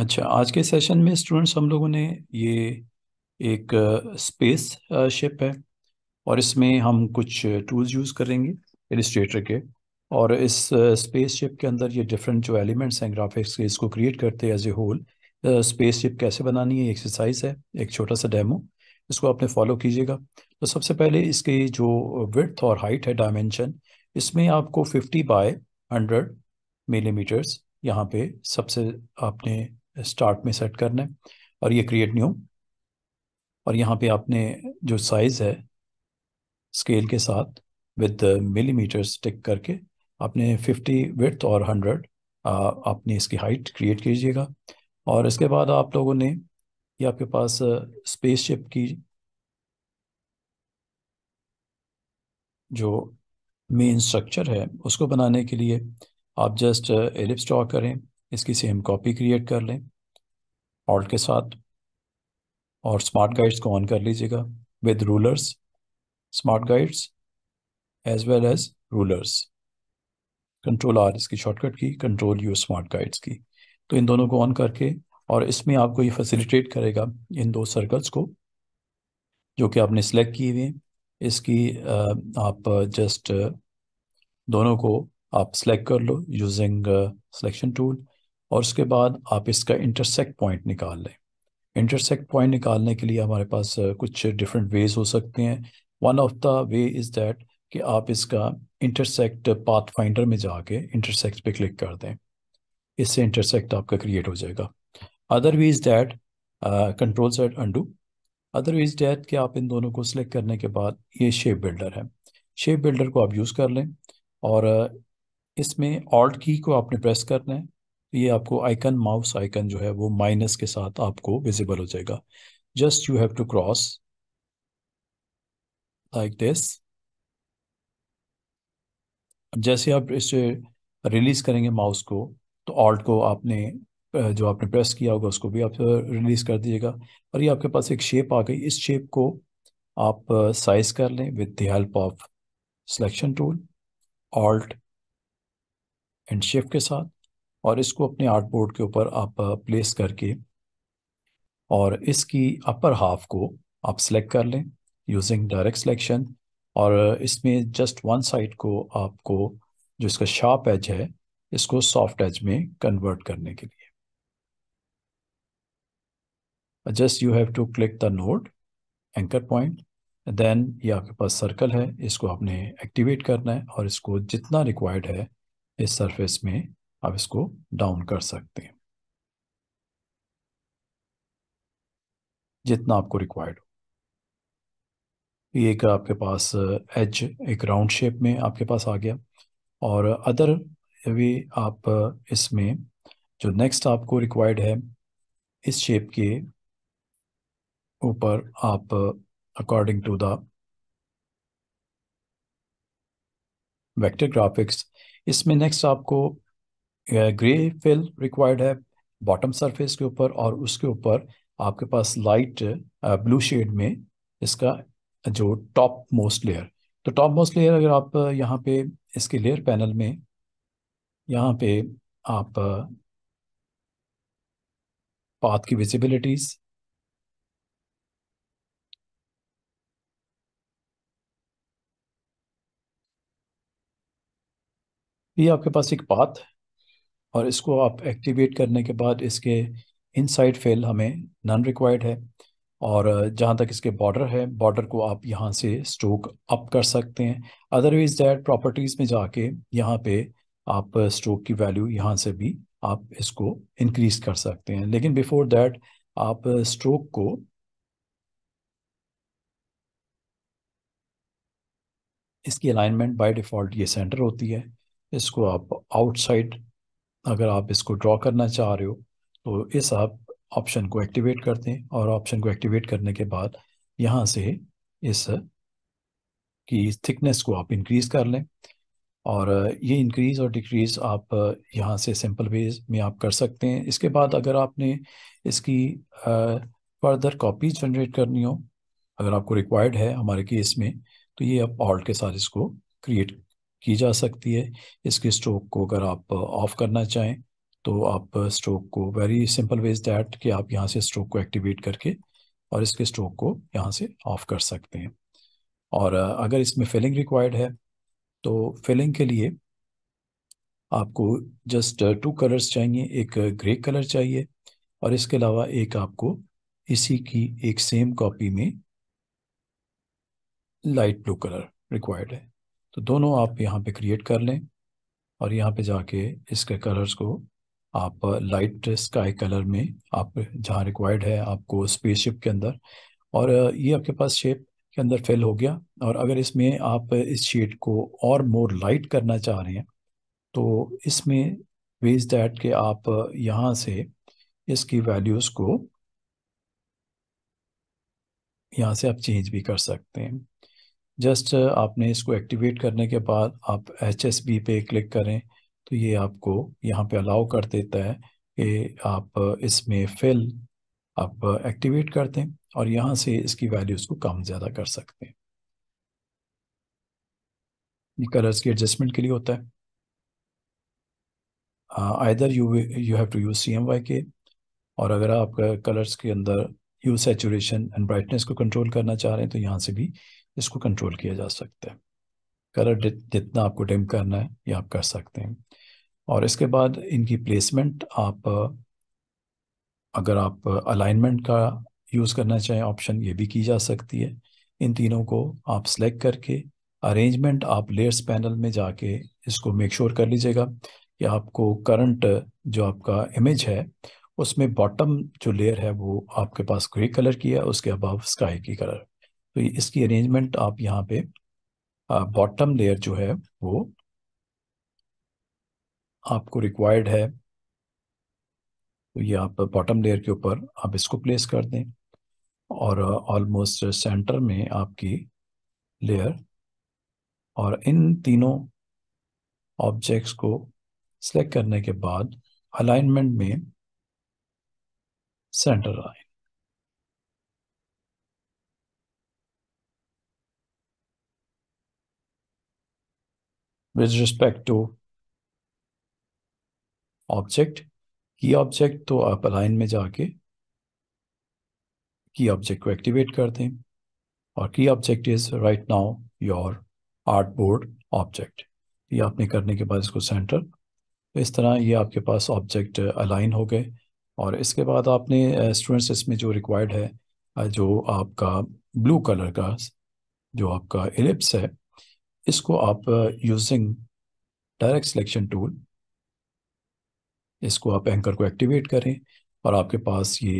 अच्छा आज के सेशन में स्टूडेंट्स हम लोगों ने ये एक स्पेस शिप है और इसमें हम कुछ टूल्स यूज़ करेंगे इलिस्ट्रेटर के और इस स्पेस शिप के अंदर ये डिफरेंट जो एलिमेंट्स हैं ग्राफिक्स के इसको क्रिएट करते हैं as a whole spaceship कैसे बनानी है एक्सरसाइज है एक छोटा सा डेमो इसको आपने फॉलो कीजिएगा तो सबसे पहले इसके जो विथ और हाइट है डायमेंशन इसमें आपको फिफ्टी बाय हंड्रेड मिलीमीटर्स यहाँ पे सबसे आपने स्टार्ट में सेट करना है और ये क्रिएट न्यू और यहाँ पे आपने जो साइज़ है स्केल के साथ विद मिलीमीटर टिक करके आपने 50 विथ और 100 आपने इसकी हाइट क्रिएट कीजिएगा और इसके बाद आप लोगों ने ये आपके पास स्पेस शिप की जो मेन स्ट्रक्चर है उसको बनाने के लिए आप जस्ट एलिप्स ड्रॉ करें इसकी सेम कॉपी क्रिएट कर लें ऑल्ट के साथ और स्मार्ट गाइड्स को ऑन कर लीजिएगा with rulers smart guides as well as rulers control R इसकी शॉर्टकट की कंट्रोल यू स्मार्ट गाइड्स की तो इन दोनों को ऑन करके और इसमें आपको ये फैसिलिटेट करेगा इन दो सर्कल्स को जो कि आपने सेलेक्ट किए हुए इसकी आप जस्ट दोनों को आप सेलेक्ट कर लो यूजिंग सिलेक्शन टूल और उसके बाद आप इसका इंटरसेक्ट पॉइंट निकाल लें इंटरसेक्ट पॉइंट निकालने के लिए हमारे पास कुछ डिफरेंट वेज हो सकते हैं one of the way is that कि आप इसका इंटरसेक्ट पाथ फाइंडर में जाके इंटरसेक्ट पे क्लिक कर दें इससे इंटरसेक्ट आपका क्रिएट हो जाएगा other way is that control set undo other way is that कि आप इन दोनों को सिलेक्ट करने के बाद ये शेप बिल्डर है शेप बिल्डर को आप यूज़ कर लें और इसमें ऑल्ट की को आपने प्रेस करना है ये आपको आइकन माउस आइकन जो है वो माइनस के साथ आपको विजिबल हो जाएगा just you have to cross like this जैसे आप इसे रिलीज करेंगे माउस को तो ऑल्ट को आपने जो आपने प्रेस किया होगा उसको भी आप रिलीज कर दीजिएगा और ये आपके पास एक शेप आ गई इस शेप को आप साइज कर लें with the help of selection tool alt and shape के साथ और इसको अपने आर्ट बोर्ड के ऊपर आप प्लेस करके और इसकी अपर हाफ को आप सेलेक्ट कर लें यूजिंग डायरेक्ट सिलेक्शन और इसमें जस्ट वन साइड को आपको जो इसका शार्प एज है इसको सॉफ्ट एज में कन्वर्ट करने के लिए just you have to click the node anchor point then ये आपके पास सर्कल है इसको आपने एक्टिवेट करना है और इसको जितना रिक्वायर्ड है इस सरफेस में आप इसको डाउन कर सकते हैं जितना आपको रिक्वायर्ड हो ये एक आपके पास एज एक राउंड शेप में आपके पास आ गया और अदर भी आप इसमें जो नेक्स्ट आपको रिक्वायर्ड है इस शेप के ऊपर आप according to the vector graphics इसमें नेक्स्ट आपको ग्रे फिल रिक्वायर्ड है बॉटम सरफेस के ऊपर और उसके ऊपर आपके पास लाइट ब्लू शेड में इसका जो टॉप मोस्ट लेयर तो टॉप मोस्ट लेयर अगर आप यहाँ पे इसके लेयर पैनल में यहाँ पे आप पाथ की विजिबिलिटीज ये आपके पास एक पाथ और इसको आप एक्टिवेट करने के बाद इसके इनसाइड फेल हमें नन रिक्वायर्ड है और जहाँ तक इसके बॉर्डर है बॉर्डर को आप यहाँ से स्ट्रोक अप कर सकते हैं अदरवाइज दैट प्रॉपर्टीज़ में जाके यहाँ पे आप स्ट्रोक की वैल्यू यहाँ से भी आप इसको इंक्रीज कर सकते हैं लेकिन बिफोर दैट आप स्ट्रोक को इसकी अलाइनमेंट बाय डिफ़ॉल्ट ये सेंटर होती है इसको आप आउटसाइड अगर आप इसको ड्रॉ करना चाह रहे हो तो इस आप ऑप्शन को एक्टिवेट करते हैं और ऑप्शन को एक्टिवेट करने के बाद यहाँ से इस की थिकनेस को आप इंक्रीज कर लें और ये इंक्रीज और डिक्रीज आप यहाँ से सिंपल वेज में आप कर सकते हैं इसके बाद अगर आपने इसकी फर्दर कॉपी जनरेट करनी हो अगर आपको रिक्वायर्ड है हमारे केस में तो ये आप ऑल्ट के साथ इसको क्रिएट की जा सकती है इसके स्ट्रोक को अगर आप ऑफ uh, करना चाहें तो आप स्ट्रोक uh, को वेरी सिंपल वेज दैट कि आप यहाँ से स्ट्रोक को एक्टिवेट करके और इसके स्ट्रोक को यहाँ से ऑफ कर सकते हैं और uh, अगर इसमें फिलिंग रिक्वायर्ड है तो फिलिंग के लिए आपको जस्ट टू कलर्स चाहिए एक ग्रे कलर चाहिए और इसके अलावा एक आपको इसी की एक सेम कॉपी में लाइट ब्लू कलर रिक्वायर्ड है तो दोनों आप यहाँ पे क्रिएट कर लें और यहाँ पे जाके इसके कलर्स को आप लाइट स्काई कलर में आप जहाँ रिक्वायर्ड है आपको स्पेसशिप के अंदर और ये आपके पास शेप के अंदर फिल हो गया और अगर इसमें आप इस शेड को और मोर लाइट करना चाह रहे हैं तो इसमें वेज दैट के आप यहाँ से इसकी वैल्यूज़ को यहाँ से आप चेंज भी कर सकते हैं जस्ट आपने इसको एक्टिवेट करने के बाद आप एच एस बी पे क्लिक करें तो ये आपको यहाँ पे अलाउ कर देता है कि आप इसमें फिल आप एक्टिवेट कर दें और यहाँ से इसकी वैल्यूज़ को कम ज़्यादा कर सकते हैं ये कलर्स के एडजस्टमेंट के लिए होता है either you you have to use C M Y K और अगर आप कलर्स के अंदर यू सेचुरेशन एंड ब्राइटनेस को कंट्रोल करना चाह रहे हैं तो यहाँ से भी इसको कंट्रोल किया जा सकता है कलर जितना आपको डिम करना है ये आप कर सकते हैं और इसके बाद इनकी प्लेसमेंट आप अगर आप अलाइनमेंट का यूज़ करना चाहें ऑप्शन ये भी की जा सकती है इन तीनों को आप सेलेक्ट करके अरेंजमेंट आप लेयर्स पैनल में जाके इसको मेक श्योर sure कर लीजिएगा कि आपको करंट जो आपका इमेज है उसमें बॉटम जो लेयर है वो आपके पास ग्रे कलर की है उसके अबाव स्काई की कलर तो इसकी अरेंजमेंट आप यहाँ पे बॉटम लेयर जो है वो आपको रिक्वायर्ड है तो ये आप बॉटम लेयर के ऊपर आप इसको प्लेस कर दें और ऑलमोस्ट सेंटर में आपकी लेयर और इन तीनों ऑब्जेक्ट्स को सिलेक्ट करने के बाद अलाइनमेंट में सेंटर आए with respect to ऑब्जेक्ट की ऑब्जेक्ट तो आप अलाइन में जाके की ऑब्जेक्ट को एक्टिवेट कर दें और की object is right now your artboard object ये आपने करने के बाद इसको सेंटर तो इस तरह ये आपके पास ऑब्जेक्ट अलाइन हो गए और इसके बाद आपने स्टूडेंट्स इसमें जो रिक्वायर्ड है जो आपका ब्लू कलर का जो आपका एलिप्स है इसको आप यूजिंग डायरेक्ट सिलेक्शन टूल इसको आप एंकर को एक्टिवेट करें और आपके पास ये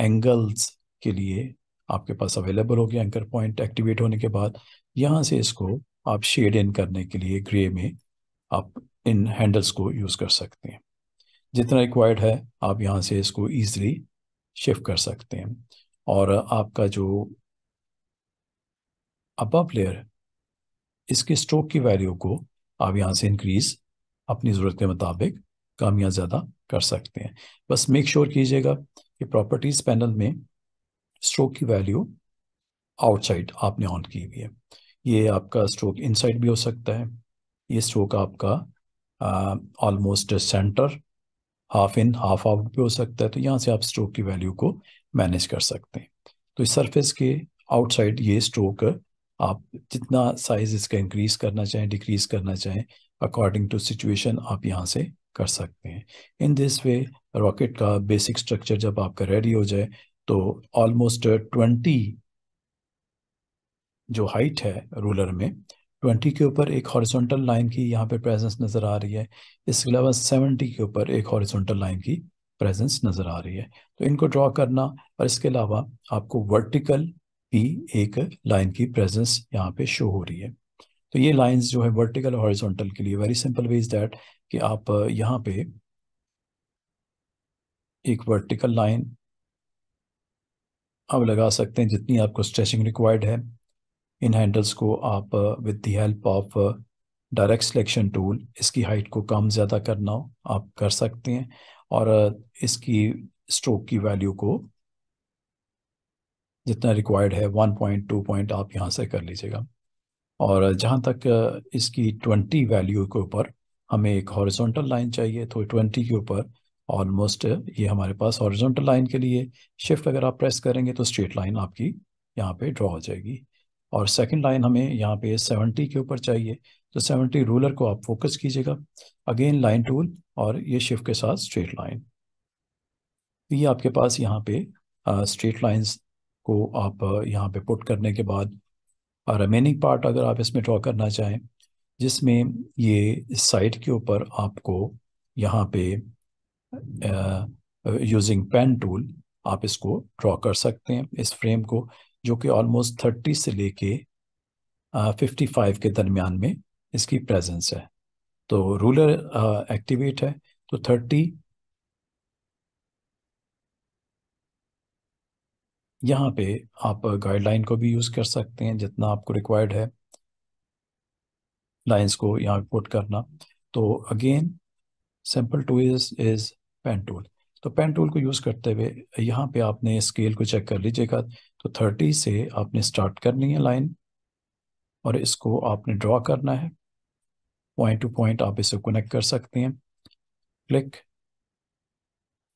एंगल्स के लिए आपके पास अवेलेबल हो गया एंकर पॉइंट एक्टिवेट होने के बाद यहाँ से इसको आप शेड इन करने के लिए ग्रे में आप इन हैंडल्स को यूज़ कर सकते हैं जितना रिक्वायर्ड है आप यहाँ से इसको ईजिली शिफ्ट कर सकते हैं और आपका जो अबव लेयर इसके स्ट्रोक की वैल्यू को आप यहाँ से इंक्रीज अपनी ज़रूरत के मुताबिक कम या ज़्यादा कर सकते हैं बस मेक श्योर sure कीजिएगा कि प्रॉपर्टीज़ पैनल में स्ट्रोक की वैल्यू आउटसाइड आपने ऑन की हुई है ये आपका स्ट्रोक इनसाइड भी हो सकता है ये स्ट्रोक आपका almost centre half in half out भी हो सकता है तो यहाँ से आप स्ट्रोक की वैल्यू को मैनेज कर सकते हैं तो इस सरफेस के आउटसाइड ये स्ट्रोक आप जितना साइज इसका इंक्रीज करना चाहें डिक्रीज करना चाहें अकॉर्डिंग टू सिचुएशन आप यहाँ से कर सकते हैं इन दिस वे रॉकेट का बेसिक स्ट्रक्चर जब आपका रेडी हो जाए तो ऑलमोस्ट ट्वेंटी जो हाइट है रूलर में ट्वेंटी के ऊपर एक हॉरिजॉन्टल लाइन की यहाँ पे प्रेजेंस नज़र आ रही है इसके अलावा सेवेंटी के ऊपर एक हॉरिजॉन्टल लाइन की प्रेजेंस नज़र आ रही है तो इनको ड्रॉ करना और इसके अलावा आपको वर्टिकल भी एक लाइन की प्रेजेंस यहाँ पे शो हो रही है तो ये लाइंस जो है वर्टिकल और हॉरिजॉन्टल के लिए very simple way is that कि आप uh, यहाँ पे एक वर्टिकल लाइन आप लगा सकते हैं जितनी आपको स्ट्रेचिंग रिक्वायर्ड है इन हैंडल्स को आप with the help of direct selection tool इसकी हाइट को कम ज़्यादा करना आप कर सकते हैं और uh, इसकी स्ट्रोक की वैल्यू को जितना रिक्वायर्ड है वन पॉइंट टू पॉइंट आप यहाँ से कर लीजिएगा और जहाँ तक इसकी ट्वेंटी वैल्यू के ऊपर हमें एक हॉरिजॉन्टल लाइन चाहिए तो ट्वेंटी के ऊपर ऑलमोस्ट ये हमारे पास हॉरिजॉन्टल लाइन के लिए शिफ्ट अगर आप प्रेस करेंगे तो स्ट्रेट लाइन आपकी यहाँ पे ड्रॉ हो जाएगी और सेकंड लाइन हमें यहाँ पे सेवेंटी के ऊपर चाहिए तो सेवेंटी रूलर को आप फोकस कीजिएगा अगेन लाइन टूल और ये शिफ्ट के साथ स्ट्रेट लाइन ये आपके पास यहाँ पे स्ट्रेट लाइन को आप यहाँ पे पुट करने के बाद रिमेनिंग पार्ट अगर आप इसमें ड्रॉ करना चाहें जिसमें ये साइड के ऊपर आपको यहाँ पे यूजिंग पेन टूल आप इसको ड्रॉ कर सकते हैं इस फ्रेम को जो कि ऑलमोस्ट थर्टी से लेके फिफ्टी फाइव के दरमियान में इसकी प्रेजेंस है तो रूलर एक्टिवेट है तो थर्टी यहाँ पे आप गाइडलाइन को भी यूज़ कर सकते हैं जितना आपको रिक्वायर्ड है लाइंस को यहाँ पुट करना तो again simple too is is pen tool तो पेन टूल को यूज़ करते हुए यहाँ पे आपने स्केल को चेक कर लीजिएगा तो थर्टी से आपने स्टार्ट करनी है लाइन और इसको आपने ड्रॉ करना है पॉइंट टू पॉइंट आप इसे कनेक्ट कर सकते हैं क्लिक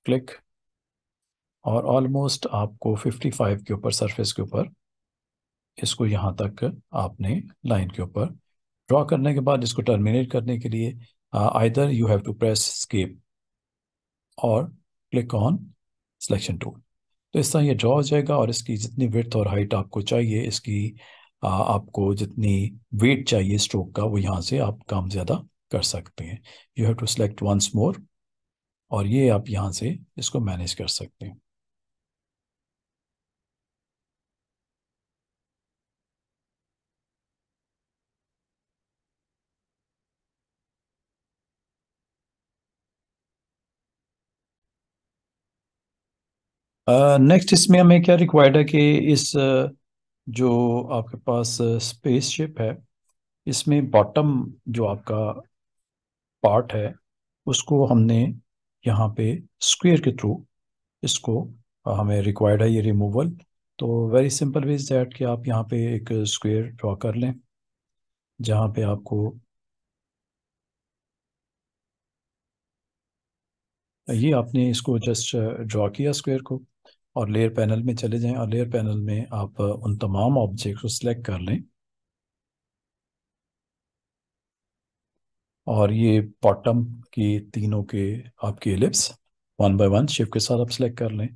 क्लिक और ऑलमोस्ट आपको 55 के ऊपर सरफेस के ऊपर इसको यहाँ तक आपने लाइन के ऊपर ड्रॉ करने के बाद इसको टर्मिनेट करने के लिए either you have to press escape और क्लिक ऑन सिलेक्शन टूल तो इस तरह ये ड्रॉ हो जाएगा और इसकी जितनी विर्थ और हाइट आपको चाहिए इसकी आ, uh, आपको जितनी वेट चाहिए स्ट्रोक का वो यहाँ से आप काम ज़्यादा कर सकते हैं you have to select once more और ये आप यहाँ से इसको मैनेज कर सकते हैं नेक्स्ट uh, इसमें हमें क्या रिक्वायर्ड है कि इस जो आपके पास स्पेसशिप है इसमें बॉटम जो आपका पार्ट है उसको हमने यहाँ पे स्क्वायर के थ्रू इसको हमें रिक्वायर्ड है ये रिमूवल तो वेरी सिंपल वेज दैट कि आप यहाँ पे एक स्क्वायर ड्रॉ कर लें जहाँ पे आपको ये आपने इसको जस्ट ड्रॉ किया स्क्वायर को और लेयर पैनल में चले जाएं और लेयर पैनल में आप uh, उन तमाम ऑब्जेक्ट को सिलेक्ट कर लें और ये बॉटम की तीनों के आपके ellipse one by one shape के साथ आप सिलेक्ट कर लें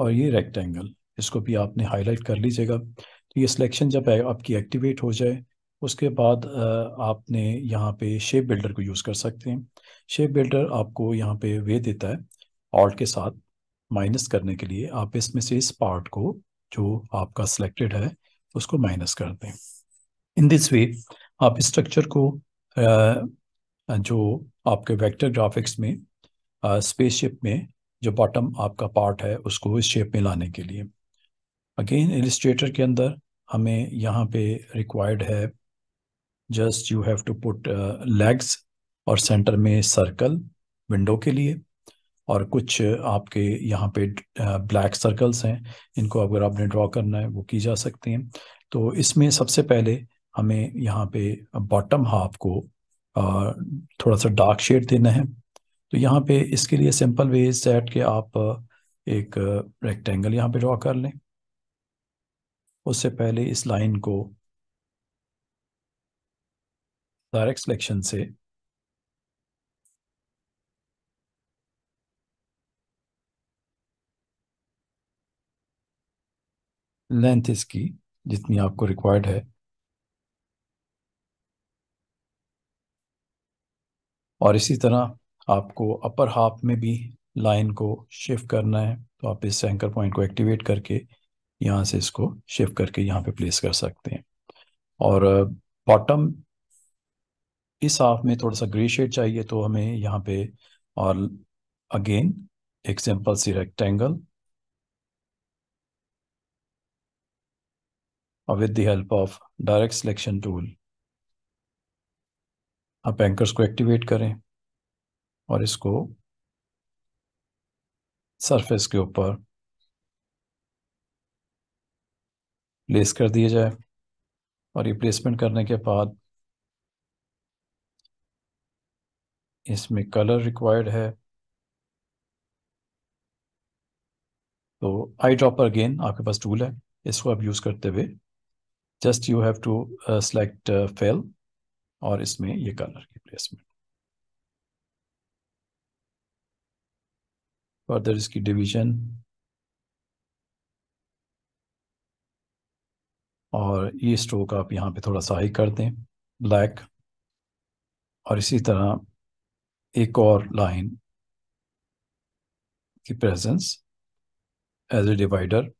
और ये रेक्टेंगल इसको भी आपने हाईलाइट कर लीजिएगा तो ये सिलेक्शन जब आपकी एक्टिवेट हो जाए उसके बाद uh, आपने यहाँ पे शेप बिल्डर को यूज़ कर सकते हैं शेप बिल्डर आपको यहाँ पे वे देता है ऑल्ट के साथ माइनस करने के लिए आप इसमें से इस पार्ट को जो आपका सिलेक्टेड है उसको माइनस कर दें इन दिस वे आप स्ट्रक्चर को जो आपके वेक्टर ग्राफिक्स में स्पेसशिप में जो बॉटम आपका पार्ट है उसको इस शेप में लाने के लिए अगेन इलिस्ट्रेटर के अंदर हमें यहाँ पे रिक्वायर्ड है just you have to put legs और सेंटर में सर्कल विंडो के लिए और कुछ आपके यहाँ पे ब्लैक सर्कल्स हैं इनको अगर आपने ड्रॉ करना है वो की जा सकती हैं तो इसमें सबसे पहले हमें यहाँ पे बॉटम हाफ को थोड़ा सा डार्क शेड देना है तो यहाँ पे इसके लिए सिंपल वे इज सेट के आप एक रेक्टेंगल यहाँ पे ड्रॉ कर लें उससे पहले इस लाइन को डायरेक्ट सिलेक्शन से लेंथ इसकी जितनी आपको रिक्वायर्ड है और इसी तरह आपको अपर हाफ में भी लाइन को शिफ्ट करना है तो आप इस एंकर पॉइंट को एक्टिवेट करके यहाँ से इसको शिफ्ट करके यहाँ पे प्लेस कर सकते हैं और बॉटम uh, इस हाफ में थोड़ा सा ग्रे शेड चाहिए तो हमें यहाँ पे और अगेन एक सिंपल सी rectangle with the help of direct selection tool आप एंकर्स को एक्टिवेट करें और इसको सरफेस के ऊपर प्लेस कर दिया जाए और ये प्लेसमेंट करने के बाद इसमें कलर रिक्वायर्ड है तो आई ड्रॉपर अगेन आपके पास टूल है इसको आप यूज़ करते हुए just you have to select fill और इसमें ये कलर की प्लेसमेंट फर्दर इसकी डिवीजन और ये स्ट्रोक आप यहाँ पे थोड़ा सा हाई कर दें ब्लैक और इसी तरह एक और लाइन की प्रेजेंस एज ए डिवाइडर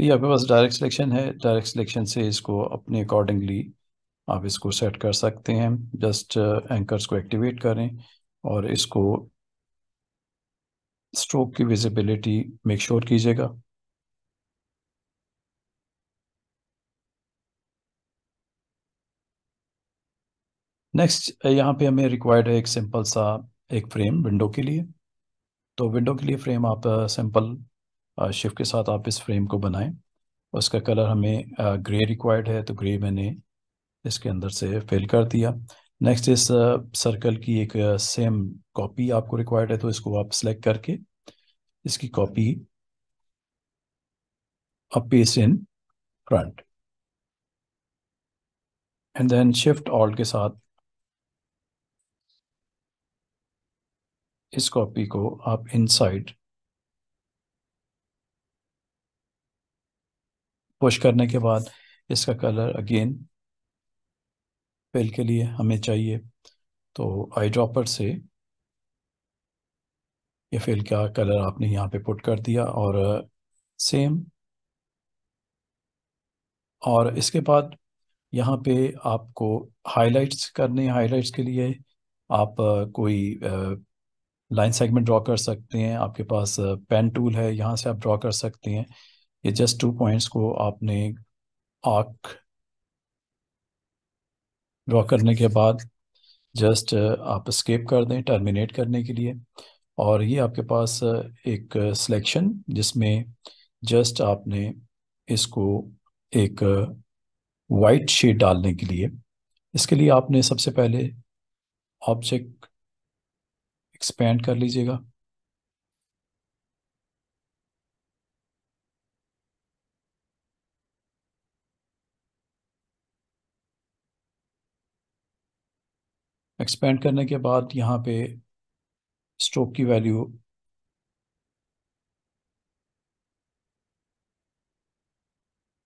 ये आपके पास डायरेक्ट सिलेक्शन है डायरेक्ट सिलेक्शन से इसको अपने अकॉर्डिंगली आप इसको सेट कर सकते हैं जस्ट एंकर्स uh, को एक्टिवेट करें और इसको स्ट्रोक की विजिबिलिटी मेक श्योर कीजिएगा नेक्स्ट यहाँ पे हमें रिक्वायर्ड है एक सिंपल सा एक फ्रेम विंडो के लिए तो विंडो के लिए फ्रेम आप सिंपल uh, शिफ्ट के साथ आप इस फ्रेम को बनाएं उसका कलर हमें ग्रे रिक्वायर्ड है तो ग्रे मैंने इसके अंदर से फिल कर दिया नेक्स्ट इस सर्कल की एक सेम कॉपी आपको रिक्वायर्ड है तो इसको आप सेलेक्ट करके इसकी कॉपी अब paste in front and then shift alt के साथ इस कॉपी को आप इनसाइड पुश करने के बाद इसका कलर अगेन पेल के लिए हमें चाहिए तो आई ड्रॉपर से ये फिल का कलर आपने यहाँ पे पुट कर दिया और सेम uh, और इसके बाद यहाँ पे आपको हाइलाइट्स करने हाइलाइट्स के लिए आप uh, कोई लाइन सेगमेंट ड्रॉ कर सकते हैं आपके पास पेन uh, टूल है यहाँ से आप ड्रॉ कर सकते हैं ये जस्ट टू पॉइंट्स को आपने आर्क ड्रॉ करने के बाद जस्ट uh, आप स्केप कर दें टर्मिनेट करने के लिए और ये आपके पास uh, एक सिलेक्शन uh, जिसमें जस्ट आपने इसको एक वाइट शेड डालने के लिए इसके लिए आपने सबसे पहले ऑब्जेक्ट एक्सपेंड कर लीजिएगा एक्सपेंड करने के बाद यहाँ पे स्ट्रोक की वैल्यू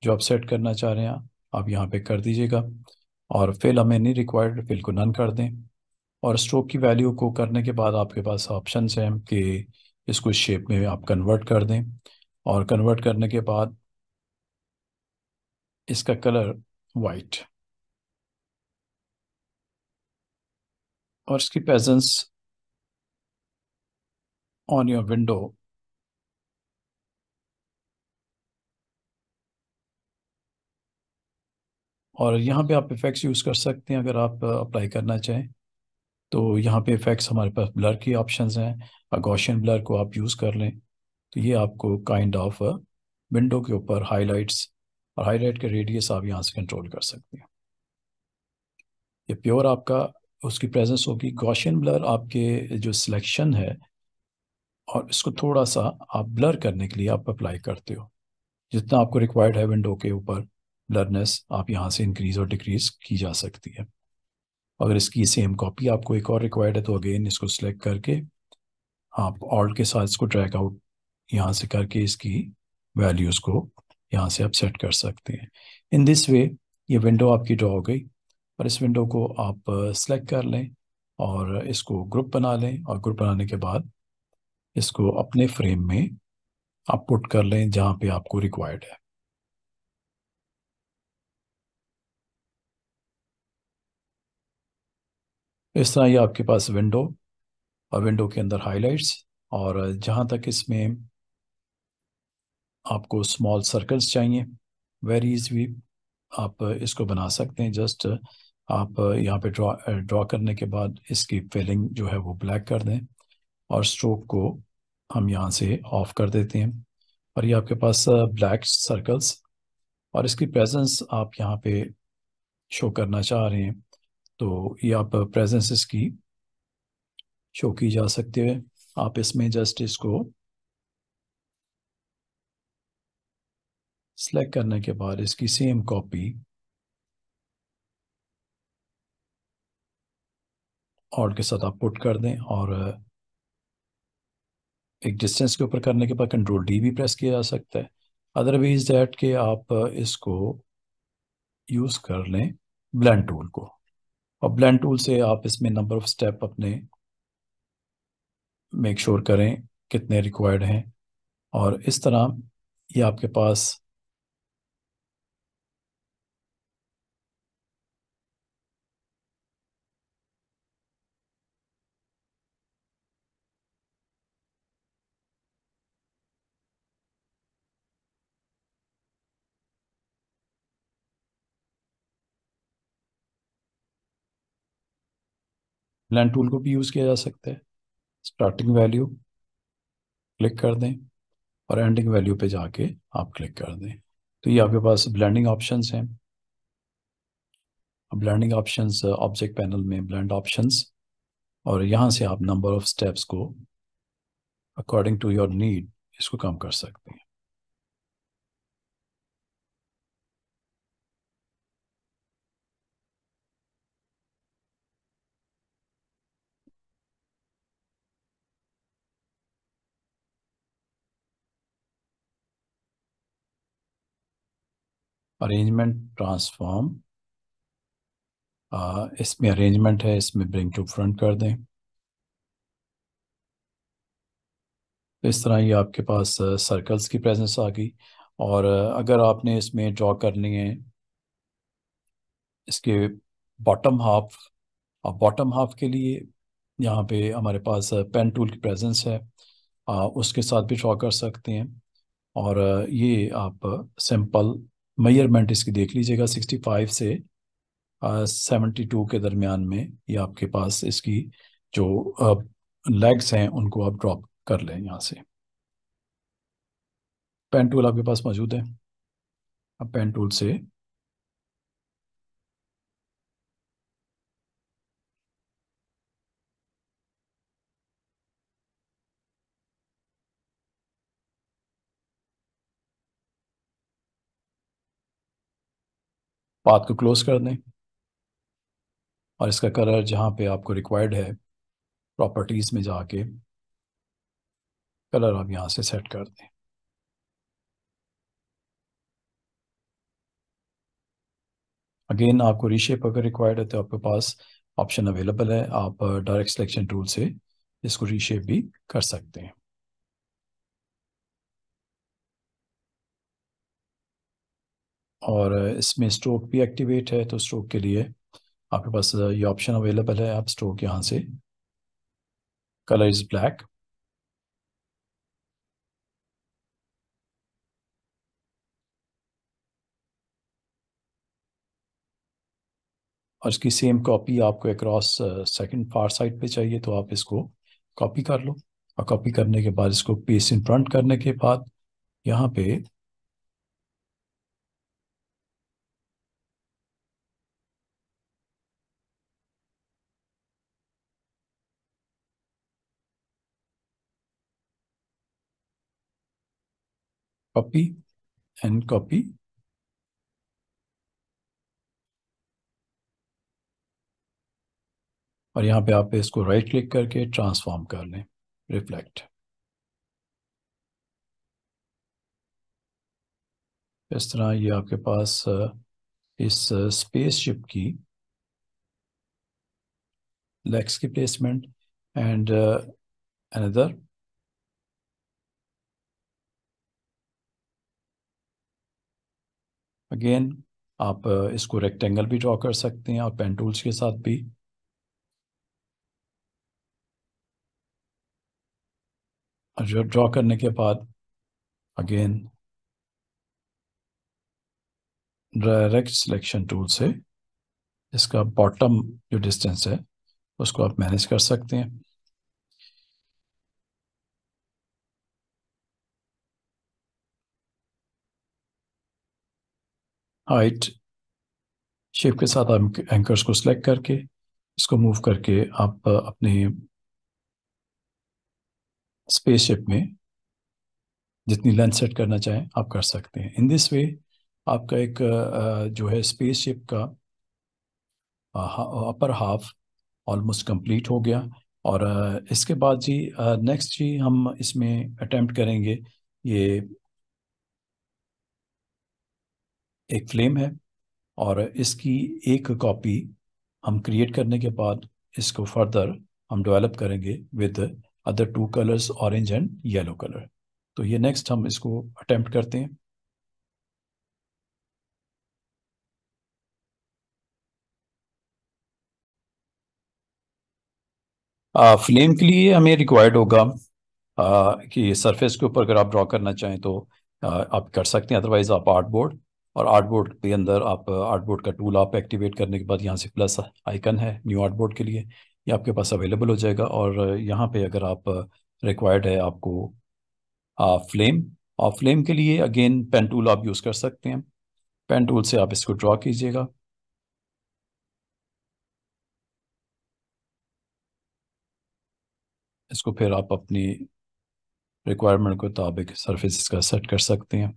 जो आप सेट करना चाह रहे हैं आप यहाँ पे कर दीजिएगा और फिल हमें नहीं रिक्वायर्ड फिल को नन कर दें और स्ट्रोक की वैल्यू को करने के बाद आपके पास ऑप्शन हैं कि इसको शेप में आप कन्वर्ट कर दें और कन्वर्ट करने के बाद इसका कलर वाइट और इसकी प्रेजेंस ऑन योर विंडो और यहाँ पे आप इफ़ेक्ट्स यूज़ कर सकते हैं अगर आप अप्लाई uh, करना चाहें तो यहाँ पे इफ़ेक्ट्स हमारे पास ब्लर के ऑप्शंस हैं अगोशन ब्लर को आप यूज़ कर लें तो ये आपको काइंड ऑफ विंडो के ऊपर हाइलाइट्स और हाईलाइट के रेडियस आप यहाँ से कंट्रोल कर सकते हैं ये प्योर आपका उसकी प्रेजेंस होगी गॉशियन ब्लर आपके जो सिलेक्शन है और इसको थोड़ा सा आप ब्लर करने के लिए आप अप्लाई करते हो जितना आपको रिक्वायर्ड है विंडो के ऊपर ब्लरनेस आप यहाँ से इंक्रीज और डिक्रीज की जा सकती है अगर इसकी सेम कॉपी आपको एक और रिक्वायर्ड है तो अगेन इसको सिलेक्ट करके आप ऑल के साथ इसको ट्रैक आउट यहाँ से करके इसकी वैल्यूज़ को यहाँ से आप सेट कर सकते हैं इन दिस वे ये विंडो आपकी ड्रॉ हो गई और इस विंडो को आप सेलेक्ट कर लें और इसको ग्रुप बना लें और ग्रुप बनाने के बाद इसको अपने फ्रेम में आप पुट कर लें जहाँ पे आपको रिक्वायर्ड है इस तरह ये आपके पास विंडो और विंडो के अंदर हाइलाइट्स और जहाँ तक इसमें आपको स्मॉल सर्कल्स चाहिए वेरी इजी आप इसको बना सकते हैं जस्ट आप यहाँ पे ड्रॉ ड्रॉ करने के बाद इसकी फिलिंग जो है वो ब्लैक कर दें और स्ट्रोक को हम यहाँ से ऑफ कर देते हैं और ये आपके पास ब्लैक सर्कल्स और इसकी प्रेजेंस आप यहाँ पे शो करना चाह रहे हैं तो ये आप प्रेजेंस इसकी शो की जा सकती है आप इसमें जस्ट इसको सेलेक्ट करने के बाद इसकी सेम कॉपी ऑड के साथ आप पुट कर दें और एक डिस्टेंस के ऊपर करने के बाद कंट्रोल डी भी प्रेस किया जा सकता है अदरवाइज दैट के आप इसको यूज़ कर लें ब्लैंड टूल को और ब्लैंड टूल से आप इसमें नंबर ऑफ स्टेप अपने मेक श्योर sure करें कितने रिक्वायर्ड हैं और इस तरह ये आपके पास लर्न टूल को भी यूज़ किया जा सकता है स्टार्टिंग वैल्यू क्लिक कर दें और एंडिंग वैल्यू पे जाके आप क्लिक कर दें तो ये आपके पास ब्लेंडिंग ऑप्शंस हैं ब्लेंडिंग ऑप्शंस ऑब्जेक्ट पैनल में ब्लेंड ऑप्शंस और यहाँ से आप नंबर ऑफ स्टेप्स को अकॉर्डिंग टू योर नीड इसको कम कर सकते हैं अरेंजमेंट ट्रांसफॉर्म uh, इसमें अरेंजमेंट है इसमें ब्रिंग टू फ्रंट कर दें तो इस तरह ये आपके पास सर्कल्स uh, की प्रेजेंस आ गई और uh, अगर आपने इसमें ड्रॉ करनी है इसके बॉटम हाफ और बॉटम हाफ के लिए यहाँ पे हमारे पास पेन टूल की प्रेजेंस है उसके साथ भी ड्रॉ कर सकते हैं और ये आप सिंपल मैयरमेंट इसकी देख लीजिएगा 65 से सेवेंटी टू के दरमियान में ये आपके पास इसकी जो लेग्स हैं उनको आप ड्रॉप कर लें यहाँ से पेन टूल आपके पास मौजूद है अब पेन टूल से पाथ को क्लोज कर दें और इसका कलर जहां पे आपको रिक्वायर्ड है प्रॉपर्टीज़ में जाके कलर आप यहां से सेट कर दें अगेन आपको रीशेप अगर रिक्वायर्ड है तो आपके पास ऑप्शन अवेलेबल है आप डायरेक्ट सिलेक्शन टूल से इसको रीशेप भी कर सकते हैं और इसमें स्ट्रोक भी एक्टिवेट है तो स्ट्रोक के लिए आपके पास uh, ये ऑप्शन अवेलेबल है आप स्ट्रोक यहाँ से कलर इज ब्लैक और इसकी सेम कॉपी आपको अक्रॉस सेकंड फार साइड पे चाहिए तो आप इसको कॉपी कर लो और कॉपी करने के बाद इसको पेस्ट इन फ्रंट करने के बाद यहाँ पे copy and copy. और यहां पे आप इसको राइट क्लिक करके ट्रांसफॉर्म कर लें रिफ्लेक्ट इस तरह ये आपके पास uh, इस स्पेसशिप uh, की लेग्स की प्लेसमेंट एंड अनदर अगेन आप uh, इसको रेक्टेंगल भी ड्रॉ कर सकते हैं और पेन टूल्स के साथ भी ड्रॉ करने के बाद अगेन डायरेक्ट सिलेक्शन टूल से इसका बॉटम जो डिस्टेंस है उसको आप मैनेज कर सकते हैं हाइट शेप के साथ आप एंकर्स को सिलेक्ट करके इसको मूव करके आप अपने स्पेसशिप में जितनी लेंथ सेट करना चाहें आप कर सकते हैं इन दिस वे आपका एक जो है स्पेसशिप का अपर हाफ ऑलमोस्ट कंप्लीट हो गया और इसके बाद जी नेक्स्ट जी हम इसमें अटेम्प्ट करेंगे ये एक फ्लेम है और इसकी एक कॉपी हम क्रिएट करने के बाद इसको फर्दर हम डेवलप करेंगे with other two colours orange and yellow colour तो ये नेक्स्ट हम इसको अटेम्प्ट करते हैं आ, फ्लेम के लिए हमें रिक्वायर्ड होगा आ, कि सरफेस के ऊपर अगर आप ड्रॉ करना चाहें तो आ, आप कर सकते हैं अदरवाइज आप आर्ट बोर्ड और आर्टबोर्ड के अंदर आप आर्टबोर्ड का टूल आप एक्टिवेट करने के बाद यहाँ से प्लस आइकन है न्यू आर्टबोर्ड के लिए ये आपके पास अवेलेबल हो जाएगा और यहाँ पे अगर आप रिक्वायर्ड है आपको आ, फ्लेम और फ्लेम के लिए अगेन पेन टूल आप यूज़ कर सकते हैं पेन टूल से आप इसको ड्रॉ कीजिएगा इसको फिर आप अपनी रिक्वायरमेंट के मुताबिक सर्फेसिस का सेट कर सकते हैं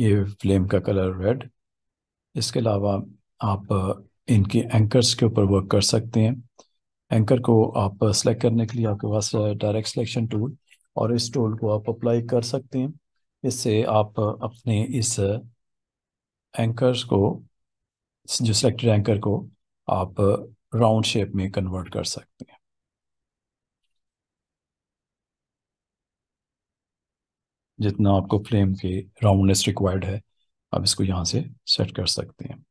ये फ्लेम का कलर रेड इसके अलावा आप इनके एंकर्स के ऊपर वर्क कर सकते हैं एंकर को आप सेलेक्ट करने के लिए आपके पास डायरेक्ट सिलेक्शन टूल और इस टूल को आप अप्लाई कर सकते हैं इससे आप अपने इस एंकर्स को जो सिलेक्टेड एंकर को आप राउंड शेप में कन्वर्ट कर सकते हैं जितना आपको फ्लेम के राउंडनेस रिक्वायर्ड है आप इसको यहाँ से सेट कर सकते हैं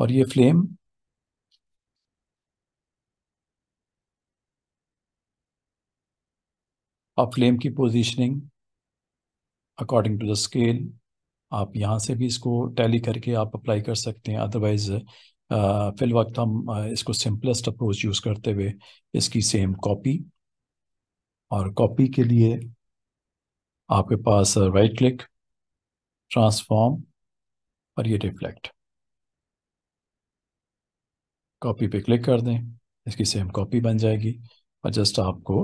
और ये फ्लेम आप फ्लेम की positioning according to the scale आप यहाँ से भी इसको टैली करके आप अप्लाई कर सकते हैं अदरवाइज फिल वक्त हम इसको सिंपलेस्ट अप्रोच यूज़ करते हुए इसकी सेम कॉपी और कॉपी के लिए आपके पास राइट क्लिक ट्रांसफॉर्म और ये रिफ्लेक्ट कॉपी पे क्लिक कर दें इसकी सेम कॉपी बन जाएगी और जस्ट आपको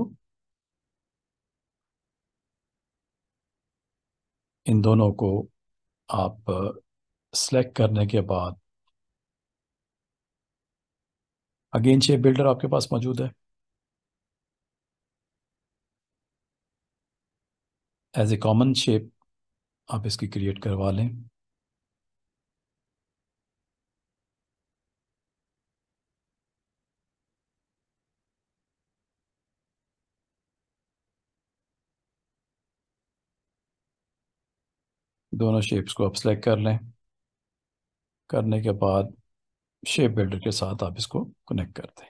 इन दोनों को आप सेलेक्ट करने के बाद अगेन शेप बिल्डर आपके पास मौजूद है एज ए कॉमन शेप आप इसकी क्रिएट करवा लें दोनों शेप्स को आप सेलेक्ट कर लें करने के बाद शेप बिल्डर के साथ आप इसको कनेक्ट कर दें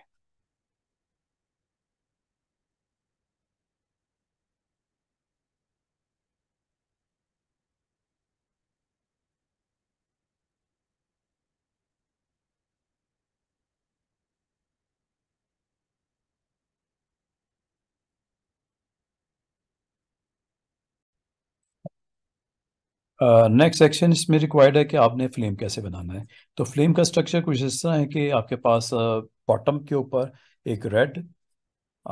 नेक्स्ट सेक्शन इसमें रिक्वायर्ड है कि आपने फ्लेम कैसे बनाना है तो फ्लेम का स्ट्रक्चर कुछ इस तरह है कि आपके पास बॉटम के ऊपर एक रेड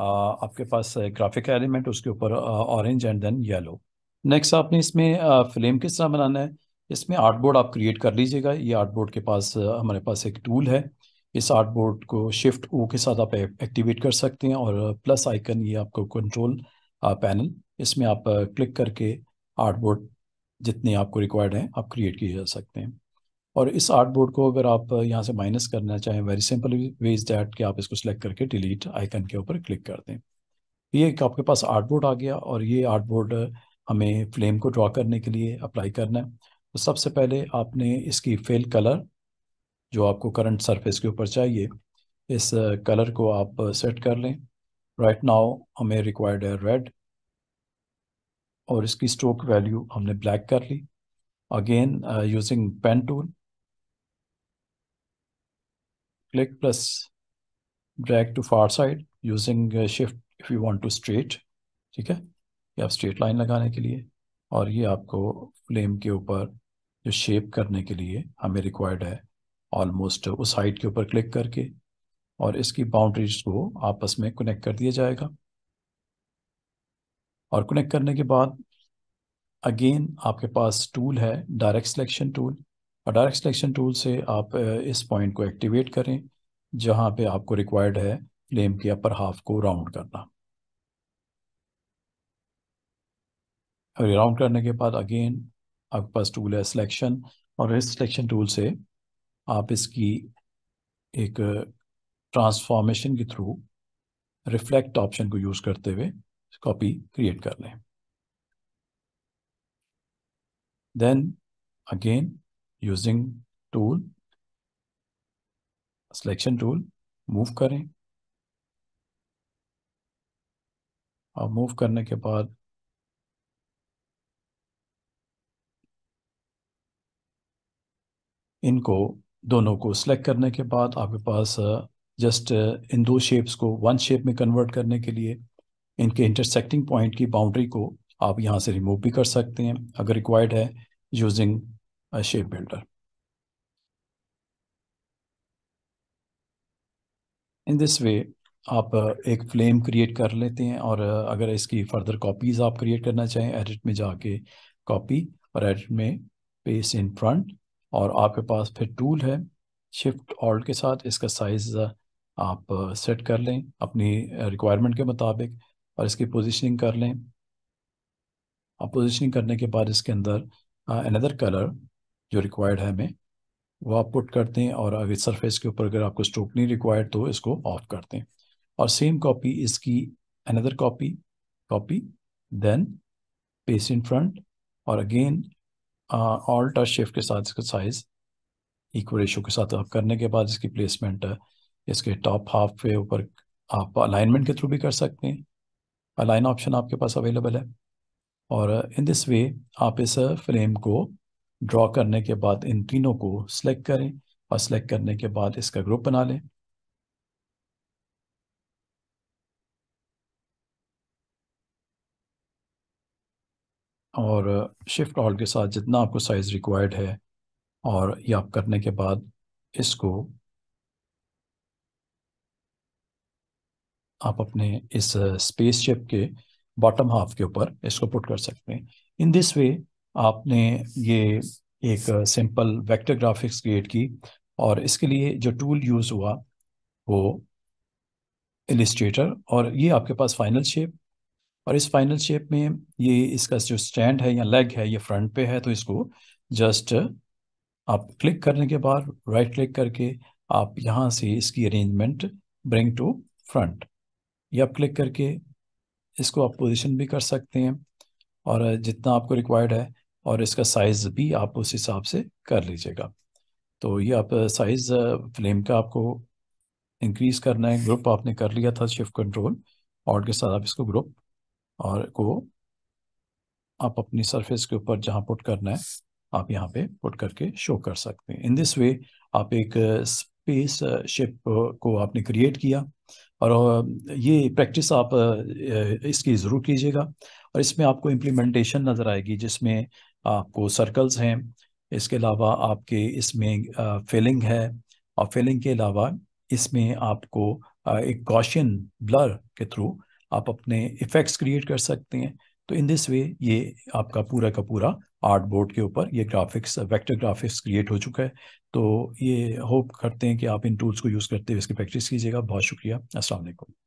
आपके पास ग्राफिक एलिमेंट उसके ऊपर orange and then yellow next आपने इसमें फ्लेम किस तरह बनाना है इसमें आर्ट बोर्ड आप क्रिएट कर लीजिएगा ये आर्ट बोर्ड के पास हमारे पास एक टूल है इस आर्ट बोर्ड को शिफ्ट ओ के साथ आप एक्टिवेट कर सकते हैं और प्लस आइकन ये आपको कंट्रोल पैनल इसमें आप क्लिक करके आर्ट बोर्ड जितने आपको रिक्वायर्ड हैं आप क्रिएट किए जा सकते हैं और इस आर्ट बोर्ड को अगर आप यहाँ से माइनस करना चाहें very simple way is that कि आप इसको सिलेक्ट करके डिलीट आइकन के ऊपर क्लिक कर दें ये एक आपके पास आर्ट बोर्ड आ गया और ये आर्ट बोर्ड हमें फ्लेम को ड्रॉ करने के लिए अप्लाई करना है तो सबसे पहले आपने इसकी फेल कलर जो आपको करंट सरफेस के ऊपर चाहिए इस कलर को आप सेट कर लें राइट right नाउ हमें रिक्वायर्ड है रेड और इसकी स्ट्रोक वैल्यू हमने ब्लैक कर ली again using pen tool click plus drag to far side using shift if you want to straight ठीक है ये आप स्ट्रेट लाइन लगाने के लिए और ये आपको फ्लेम के ऊपर जो शेप करने के लिए हमें रिक्वायर्ड है ऑलमोस्ट उस हाइट के ऊपर क्लिक करके और इसकी बाउंड्रीज को आपस में कनेक्ट कर दिया जाएगा और कनेक्ट करने के बाद अगेन आपके पास टूल है डायरेक्ट सिलेक्शन टूल और डायरेक्ट सिलेक्शन टूल से आप इस पॉइंट को एक्टिवेट करें जहां पे आपको रिक्वायर्ड है फ्लेम के अपर हाफ को राउंड करना और राउंड करने के बाद अगेन आपके पास टूल है सिलेक्शन और इस सिलेक्शन टूल से आप इसकी एक ट्रांसफॉर्मेशन के थ्रू रिफ्लेक्ट ऑप्शन को यूज़ करते हुए कॉपी क्रिएट कर लें then again using tool selection tool move करें और मूव करने के बाद इनको दोनों को सिलेक्ट करने के बाद आपके पास जस्ट uh, uh, इन दो शेप्स को वन शेप में कन्वर्ट करने के लिए इनके इंटरसेक्टिंग पॉइंट की बाउंड्री को आप यहाँ से रिमूव भी कर सकते हैं अगर रिक्वायर्ड है using shape builder in this way आप uh, एक फ्लेम क्रिएट कर लेते हैं और uh, अगर इसकी फर्दर कॉपीज आप क्रिएट करना चाहें एडिट में जाके कॉपी और एडिट में पेस इन फ्रंट और आपके पास फिर टूल है शिफ्ट ऑल्ट के साथ इसका साइज़ uh, आप सेट कर लें अपनी रिक्वायरमेंट के मुताबिक और इसकी पोजिशनिंग कर लें और पोजिशनिंग करने के बाद इसके अंदर अनदर कलर जो रिक्वायर्ड है हमें वो आप पुट करते हैं और अभी सरफेस के ऊपर अगर आपको स्ट्रोक नहीं रिक्वायर्ड तो इसको ऑफ करते हैं और सेम कॉपी इसकी another copy copy then paste in front और अगेन ऑल टच शिफ्ट के साथ इसका साइज इक्वल रेशो के साथ आप करने के बाद इसकी प्लेसमेंट इसके टॉप हाफ पे ऊपर आप अलाइनमेंट के थ्रू भी कर सकते हैं अलाइन ऑप्शन आपके पास अवेलेबल है और इन दिस वे आप इस फ्रेम को ड्रॉ करने के बाद इन तीनों को सिलेक्ट करें और सिलेक्ट करने के बाद इसका ग्रुप बना लें और शिफ्ट ऑल के साथ जितना आपको साइज़ रिक्वायर्ड है और ये आप करने के बाद इसको आप अपने इस स्पेसशिप के बॉटम हाफ के ऊपर इसको पुट कर सकते हैं इन दिस वे आपने ये एक सिंपल वेक्टर ग्राफिक्स क्रिएट की और इसके लिए जो टूल यूज़ हुआ वो एलिस्ट्रेटर और ये आपके पास फाइनल शेप और इस फाइनल शेप में ये इसका जो स्टैंड है या लेग है ये फ्रंट पे है तो इसको जस्ट आप क्लिक करने के बाद राइट क्लिक करके आप यहाँ से इसकी अरेंजमेंट ब्रिंग टू फ्रंट ये आप क्लिक करके इसको आप पोजिशन भी कर सकते हैं और जितना आपको रिक्वायर्ड है और इसका साइज़ भी आप उस हिसाब से कर लीजिएगा तो ये आप साइज़ फ्लेम का आपको इंक्रीज़ करना है ग्रुप आपने कर लिया था शिफ्ट कंट्रोल और के साथ आप इसको ग्रुप और को आप अपनी सरफेस के ऊपर जहाँ पुट करना है आप यहाँ पे पुट करके शो कर सकते हैं इन दिस वे आप एक स्पेस शिप को आपने क्रिएट किया और ये प्रैक्टिस आप इसकी ज़रूर कीजिएगा और इसमें आपको इम्प्लीमेंटेशन नज़र आएगी जिसमें आपको सर्कल्स हैं इसके अलावा आपके इसमें फिलिंग है और फिलिंग के अलावा इसमें आपको एक गॉशियन ब्लर के थ्रू आप अपने इफ़ेक्ट्स क्रिएट कर सकते हैं तो इन दिस वे ये आपका पूरा का पूरा आर्ट बोर्ड के ऊपर ये ग्राफिक्स वेक्टर ग्राफिक्स क्रिएट हो चुका है तो ये होप करते हैं कि आप इन टूल्स को यूज़ करते हुए इसकी प्रैक्टिस कीजिएगा बहुत शुक्रिया असलकुम